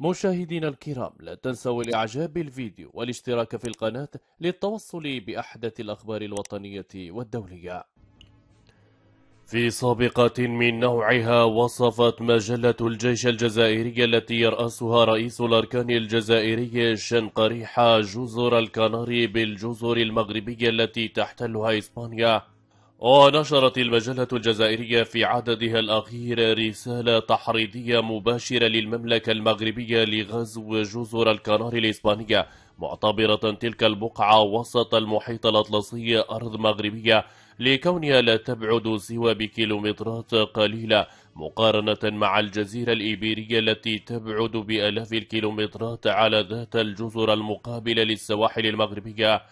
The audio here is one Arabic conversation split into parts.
مشاهدينا الكرام لا تنسوا الاعجاب بالفيديو والاشتراك في القناة للتوصل بأحدث الأخبار الوطنية والدولية في سابقة من نوعها وصفت مجلة الجيش الجزائري التي يرأسها رئيس الأركان الجزائري شنقريحة جزر الكناري بالجزر المغربية التي تحتلها إسبانيا ونشرت المجلة الجزائرية في عددها الأخير رسالة تحريضية مباشرة للمملكة المغربية لغزو جزر الكنار الإسبانية معتبرة تلك البقعة وسط المحيط الأطلسي أرض مغربية لكونها لا تبعد سوى بكيلومترات قليلة مقارنة مع الجزيرة الإيبيرية التي تبعد بألاف الكيلومترات على ذات الجزر المقابلة للسواحل المغربية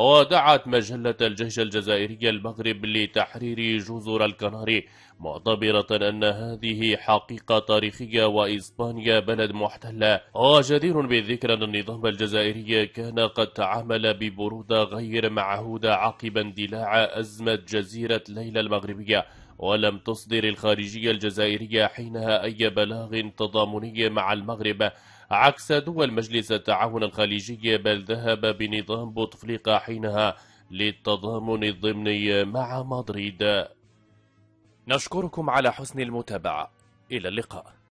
ودعت مجلة الجيش الجزائري المغرب لتحرير جزر الكناري معتبرة أن هذه حقيقة تاريخية وإسبانيا بلد محتلة وجدير بالذكر أن النظام الجزائري كان قد تعامل ببرودة غير معهودة عقب اندلاع أزمة جزيرة ليلى المغربية ولم تصدر الخارجية الجزائرية حينها أي بلاغ تضامني مع المغرب عكس دول مجلس التعاون الخليجي بل ذهب بنظام بوتفليقة حينها للتضامن الضمني مع مدريد نشكركم على حسن المتابعة إلى اللقاء